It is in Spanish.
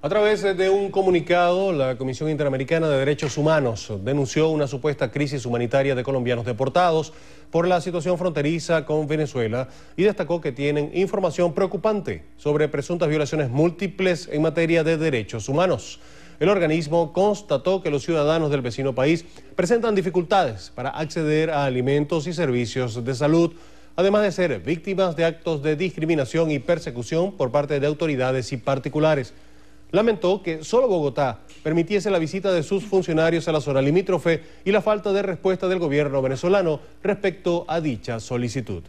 A través de un comunicado, la Comisión Interamericana de Derechos Humanos denunció una supuesta crisis humanitaria de colombianos deportados por la situación fronteriza con Venezuela y destacó que tienen información preocupante sobre presuntas violaciones múltiples en materia de derechos humanos. El organismo constató que los ciudadanos del vecino país presentan dificultades para acceder a alimentos y servicios de salud, además de ser víctimas de actos de discriminación y persecución por parte de autoridades y particulares lamentó que solo Bogotá permitiese la visita de sus funcionarios a la zona limítrofe y la falta de respuesta del gobierno venezolano respecto a dicha solicitud.